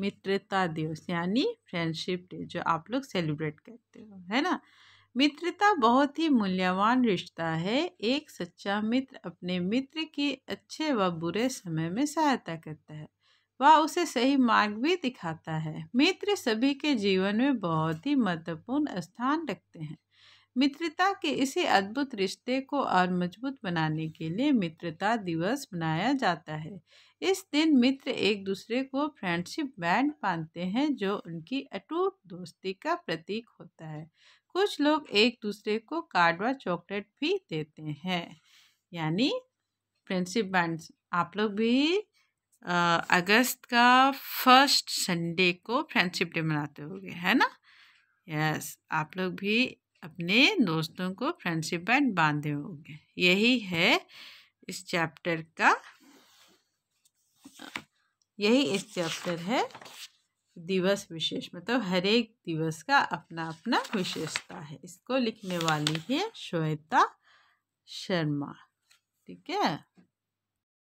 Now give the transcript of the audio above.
मित्रता दिवस यानी फ्रेंडशिप डे जो आप लोग सेलिब्रेट करते हो है ना मित्रता बहुत ही मूल्यवान रिश्ता है एक सच्चा मित्र अपने मित्र की अच्छे व बुरे समय में सहायता करता है वह उसे सही मार्ग भी दिखाता है मित्र सभी के जीवन में बहुत ही महत्वपूर्ण स्थान रखते हैं मित्रता के इसी अद्भुत रिश्ते को और मजबूत बनाने के लिए मित्रता दिवस मनाया जाता है इस दिन मित्र एक दूसरे को फ्रेंडशिप बैंड पानते हैं जो उनकी अटूट दोस्ती का प्रतीक होता है कुछ लोग एक दूसरे को कार्ड व चॉकलेट भी देते हैं यानी फ्रेंडशिप बैंड आप लोग भी आ, अगस्त का फर्स्ट संडे को फ्रेंडशिप डे मनाते होंगे है ना यस yes, आप लोग भी अपने दोस्तों को फ्रेंडशिप बैंड बांधे होंगे यही है इस चैप्टर का यही इस चैप्टर है दिवस विशेष मतलब हर एक दिवस का अपना अपना विशेषता है इसको लिखने वाली है श्वेता शर्मा ठीक है